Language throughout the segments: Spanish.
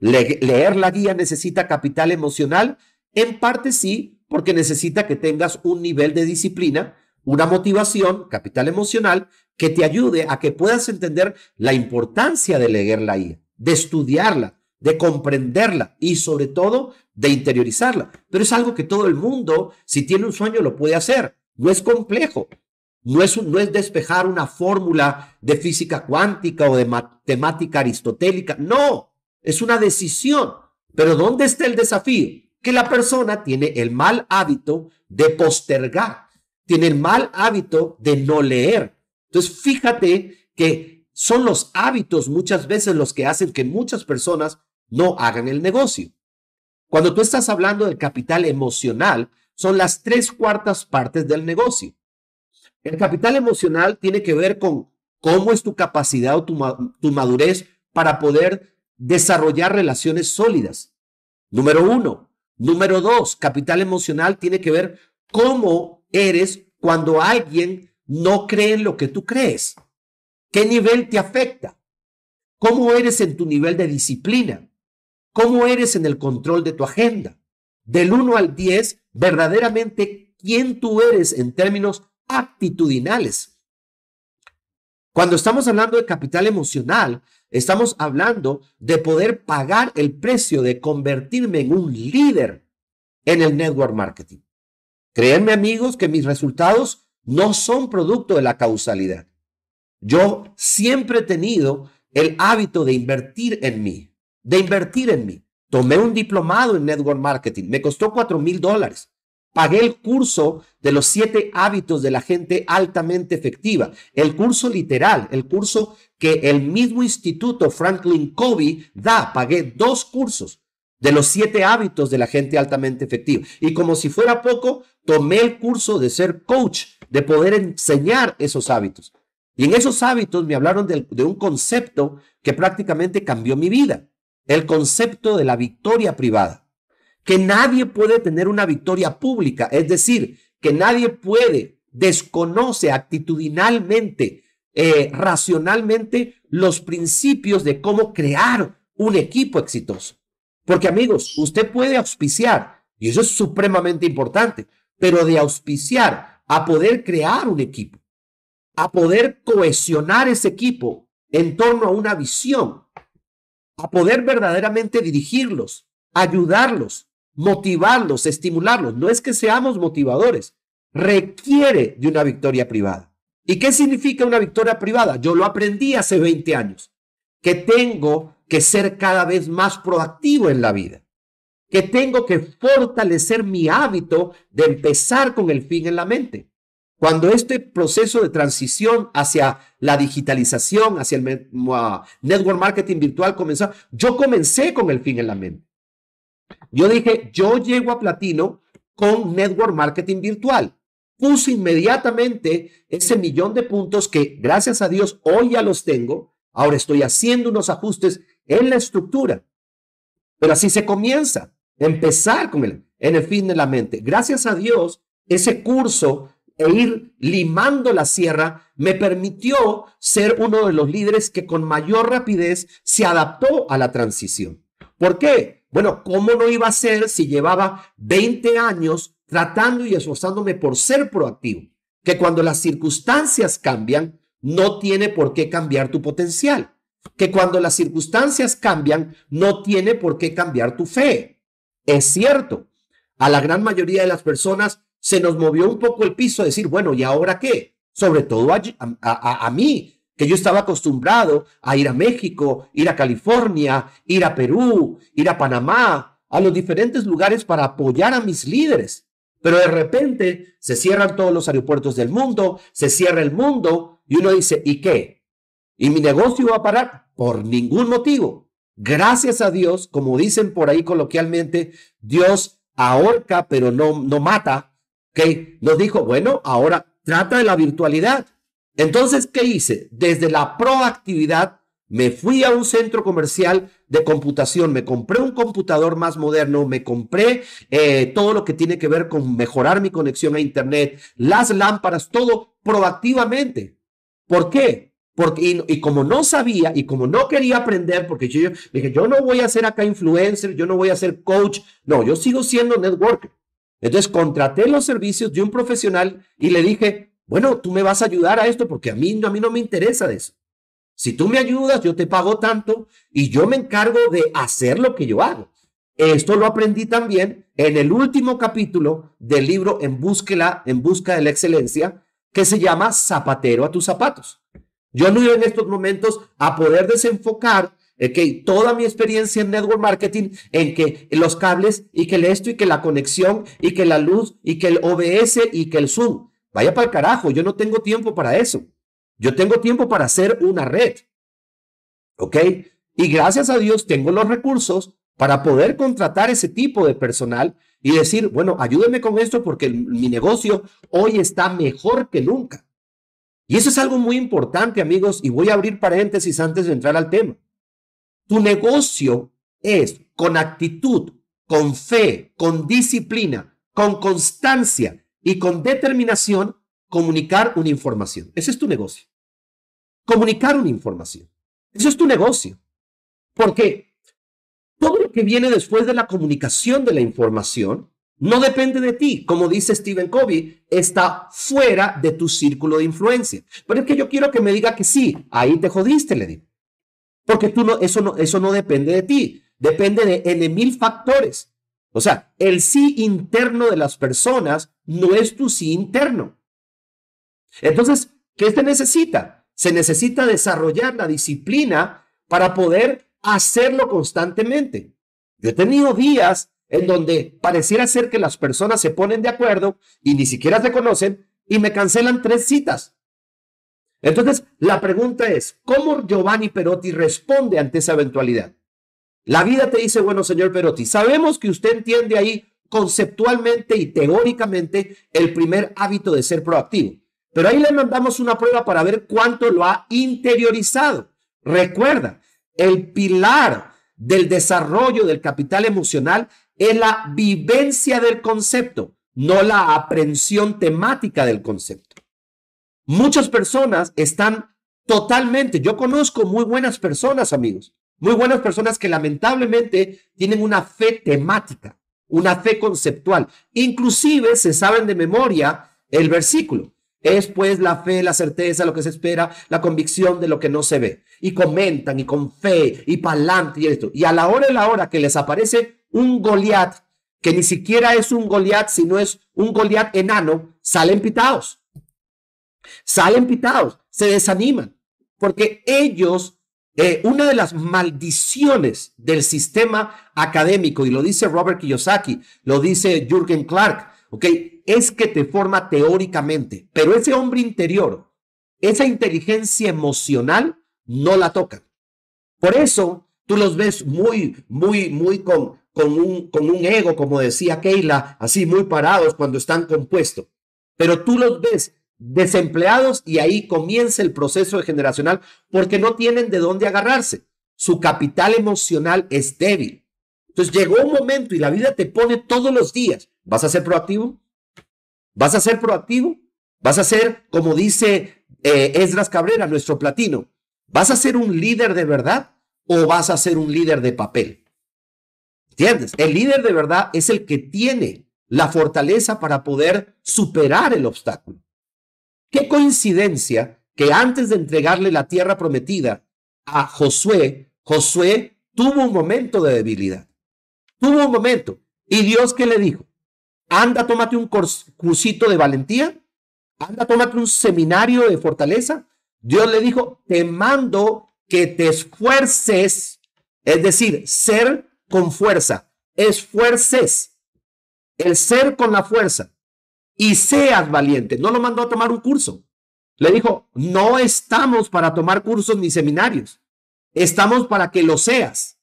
leer la guía necesita capital emocional. En parte sí, porque necesita que tengas un nivel de disciplina, una motivación, capital emocional, que te ayude a que puedas entender la importancia de leer la guía, de estudiarla, de comprenderla y sobre todo de interiorizarla. Pero es algo que todo el mundo, si tiene un sueño, lo puede hacer. No es complejo. No es, no es despejar una fórmula de física cuántica o de matemática aristotélica. No, es una decisión. Pero ¿dónde está el desafío? Que la persona tiene el mal hábito de postergar, tiene el mal hábito de no leer. Entonces, fíjate que son los hábitos muchas veces los que hacen que muchas personas no hagan el negocio. Cuando tú estás hablando del capital emocional, son las tres cuartas partes del negocio. El capital emocional tiene que ver con cómo es tu capacidad o tu, tu madurez para poder desarrollar relaciones sólidas. Número uno. Número dos, capital emocional tiene que ver cómo eres cuando alguien no cree en lo que tú crees. ¿Qué nivel te afecta? ¿Cómo eres en tu nivel de disciplina? ¿Cómo eres en el control de tu agenda? Del uno al diez, verdaderamente, ¿quién tú eres en términos actitudinales? Cuando estamos hablando de capital emocional, Estamos hablando de poder pagar el precio de convertirme en un líder en el network marketing. Créanme amigos que mis resultados no son producto de la causalidad. Yo siempre he tenido el hábito de invertir en mí, de invertir en mí. Tomé un diplomado en network marketing, me costó cuatro mil dólares. Pagué el curso de los siete hábitos de la gente altamente efectiva, el curso literal, el curso que el mismo instituto Franklin Covey da. Pagué dos cursos de los siete hábitos de la gente altamente efectiva. Y como si fuera poco, tomé el curso de ser coach, de poder enseñar esos hábitos. Y en esos hábitos me hablaron de, de un concepto que prácticamente cambió mi vida, el concepto de la victoria privada que nadie puede tener una victoria pública, es decir, que nadie puede, desconoce actitudinalmente, eh, racionalmente los principios de cómo crear un equipo exitoso. Porque amigos, usted puede auspiciar, y eso es supremamente importante, pero de auspiciar a poder crear un equipo, a poder cohesionar ese equipo en torno a una visión, a poder verdaderamente dirigirlos, ayudarlos, motivarlos, estimularlos. No es que seamos motivadores, requiere de una victoria privada. ¿Y qué significa una victoria privada? Yo lo aprendí hace 20 años, que tengo que ser cada vez más proactivo en la vida, que tengo que fortalecer mi hábito de empezar con el fin en la mente. Cuando este proceso de transición hacia la digitalización, hacia el network marketing virtual comenzó, yo comencé con el fin en la mente. Yo dije, yo llego a platino con network marketing virtual. Puse inmediatamente ese millón de puntos que gracias a Dios hoy ya los tengo. Ahora estoy haciendo unos ajustes en la estructura. Pero así se comienza. Empezar con el, en el fin de la mente. Gracias a Dios, ese curso e ir limando la sierra me permitió ser uno de los líderes que con mayor rapidez se adaptó a la transición. ¿Por qué? Bueno, ¿cómo no iba a ser si llevaba 20 años tratando y esforzándome por ser proactivo? Que cuando las circunstancias cambian, no tiene por qué cambiar tu potencial. Que cuando las circunstancias cambian, no tiene por qué cambiar tu fe. Es cierto, a la gran mayoría de las personas se nos movió un poco el piso a decir, bueno, ¿y ahora qué? Sobre todo a mí, que yo estaba acostumbrado a ir a México, ir a California, ir a Perú, ir a Panamá, a los diferentes lugares para apoyar a mis líderes. Pero de repente se cierran todos los aeropuertos del mundo, se cierra el mundo y uno dice, ¿y qué? ¿Y mi negocio va a parar? Por ningún motivo. Gracias a Dios, como dicen por ahí coloquialmente, Dios ahorca pero no, no mata. que Nos dijo, bueno, ahora trata de la virtualidad entonces, ¿qué hice? Desde la proactividad me fui a un centro comercial de computación, me compré un computador más moderno, me compré eh, todo lo que tiene que ver con mejorar mi conexión a Internet, las lámparas, todo proactivamente. ¿Por qué? Porque, y, como no sabía y como no quería aprender, porque yo, yo dije, yo no voy a ser acá influencer, yo no voy a ser coach, no, yo sigo siendo networker. Entonces contraté los servicios de un profesional y le dije, bueno, tú me vas a ayudar a esto porque a mí, a mí no me interesa de eso. Si tú me ayudas, yo te pago tanto y yo me encargo de hacer lo que yo hago. Esto lo aprendí también en el último capítulo del libro En, búsqueda en Busca de la Excelencia, que se llama Zapatero a tus zapatos. Yo no iba en estos momentos a poder desenfocar que toda mi experiencia en network marketing en que los cables y que el esto y que la conexión y que la luz y que el OBS y que el Zoom. Vaya para el carajo, yo no tengo tiempo para eso. Yo tengo tiempo para hacer una red. ¿Ok? Y gracias a Dios tengo los recursos para poder contratar ese tipo de personal y decir, bueno, ayúdeme con esto porque mi negocio hoy está mejor que nunca. Y eso es algo muy importante, amigos, y voy a abrir paréntesis antes de entrar al tema. Tu negocio es con actitud, con fe, con disciplina, con constancia y con determinación comunicar una información. Ese es tu negocio. Comunicar una información. Eso es tu negocio. Porque todo lo que viene después de la comunicación de la información no depende de ti. Como dice Stephen Covey, está fuera de tu círculo de influencia. Pero es que yo quiero que me diga que sí, ahí te jodiste, le digo. Porque tú no, eso no, eso no depende de ti. Depende de N mil factores. O sea, el sí interno de las personas no es tu sí interno. Entonces, ¿qué se necesita? Se necesita desarrollar la disciplina para poder hacerlo constantemente. Yo he tenido días en donde pareciera ser que las personas se ponen de acuerdo y ni siquiera se conocen y me cancelan tres citas. Entonces, la pregunta es, ¿cómo Giovanni Perotti responde ante esa eventualidad? La vida te dice, bueno, señor Perotti, sabemos que usted entiende ahí conceptualmente y teóricamente el primer hábito de ser proactivo, pero ahí le mandamos una prueba para ver cuánto lo ha interiorizado. Recuerda, el pilar del desarrollo del capital emocional es la vivencia del concepto, no la aprensión temática del concepto. Muchas personas están totalmente, yo conozco muy buenas personas, amigos, muy buenas personas que lamentablemente tienen una fe temática, una fe conceptual. Inclusive se saben de memoria el versículo. Es pues la fe, la certeza, lo que se espera, la convicción de lo que no se ve. Y comentan y con fe y pa'lante y esto. Y a la hora y la hora que les aparece un Goliat, que ni siquiera es un Goliat, sino es un Goliat enano, salen pitados. Salen pitados, se desaniman, porque ellos eh, una de las maldiciones del sistema académico, y lo dice Robert Kiyosaki, lo dice Jürgen Clark, Es que te forma teóricamente, pero ese hombre interior, esa inteligencia emocional, no la toca. Por eso tú los ves muy, muy, muy con, con, un, con un ego, como decía Keila, así muy parados cuando están compuestos. Pero tú los ves desempleados y ahí comienza el proceso generacional porque no tienen de dónde agarrarse. Su capital emocional es débil. Entonces llegó un momento y la vida te pone todos los días. ¿Vas a ser proactivo? ¿Vas a ser proactivo? ¿Vas a ser, como dice eh, Esdras Cabrera, nuestro platino? ¿Vas a ser un líder de verdad o vas a ser un líder de papel? ¿Entiendes? El líder de verdad es el que tiene la fortaleza para poder superar el obstáculo. Qué coincidencia que antes de entregarle la tierra prometida a Josué, Josué tuvo un momento de debilidad. Tuvo un momento. ¿Y Dios qué le dijo? Anda, tómate un cursito de valentía. Anda, tómate un seminario de fortaleza. Dios le dijo, te mando que te esfuerces. Es decir, ser con fuerza. Esfuerces. El ser con la fuerza y seas valiente. No lo mandó a tomar un curso. Le dijo, no estamos para tomar cursos ni seminarios. Estamos para que lo seas.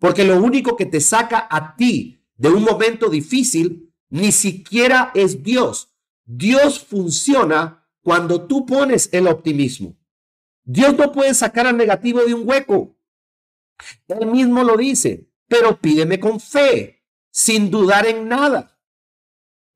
Porque lo único que te saca a ti de un momento difícil ni siquiera es Dios. Dios funciona cuando tú pones el optimismo. Dios no puede sacar al negativo de un hueco. Él mismo lo dice, pero pídeme con fe, sin dudar en nada.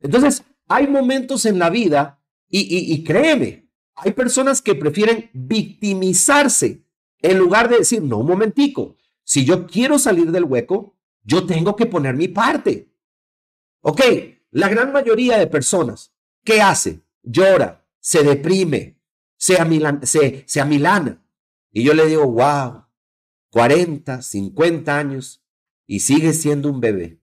Entonces, hay momentos en la vida, y, créeme, hay personas que prefieren victimizarse en lugar de decir, no, un momentico, si yo quiero salir del hueco, yo tengo que poner mi parte. Ok, la gran mayoría de personas, ¿qué hace? Llora, se deprime, se, Se, se amilana. Y yo le digo, wow, 40, 50 años y sigue siendo un bebé.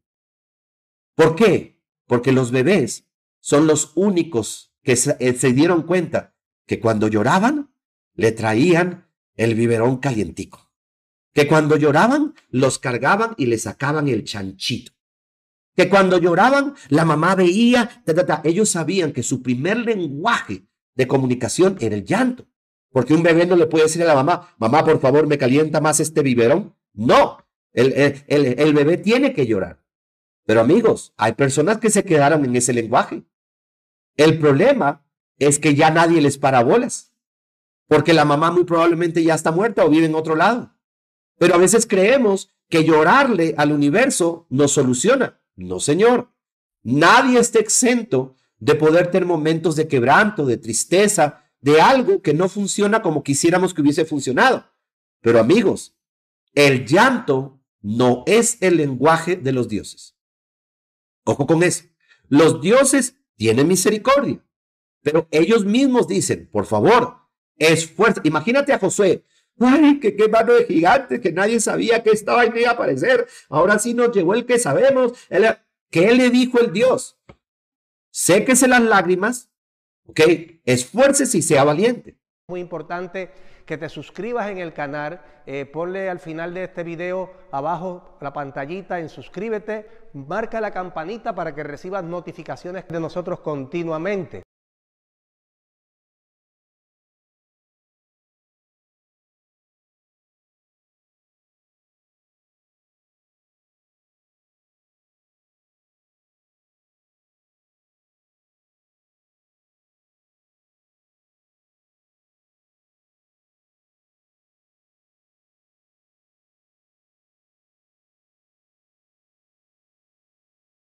¿Por qué? Porque los bebés son los únicos que eh, se dieron cuenta que cuando lloraban le traían el biberón calientico, que cuando lloraban los cargaban y le sacaban el chanchito, que cuando lloraban la mamá veía, ellos sabían que su primer lenguaje de comunicación era el llanto, porque un bebé no le puede decir a la mamá, mamá, por favor, me calienta más este biberón. No, el eh, bebé tiene que llorar. Pero amigos, hay personas que se quedaron en ese lenguaje. El problema es que ya nadie les para bolas, porque la mamá muy probablemente ya está muerta o vive en otro lado. Pero a veces creemos que llorarle al universo nos soluciona. No, señor. Nadie está exento de poder tener momentos de quebranto, de tristeza, de algo que no funciona como quisiéramos que hubiese funcionado. Pero amigos, el llanto no es el lenguaje de los dioses. Ojo con eso. Los dioses tiene misericordia. Pero ellos mismos dicen, por favor, esfuerza. Imagínate a Josué. Ay, que qué mano de gigante, que nadie sabía que estaba y iba a aparecer. Ahora sí nos llegó el que sabemos. ¿Qué le dijo el Dios? Séquese las lágrimas, ¿ok? Esfuércese y sea valiente. Muy importante que te suscribas en el canal. Eh, ponle al final de este video abajo la pantallita en suscríbete, marca la campanita para que recibas notificaciones de nosotros continuamente.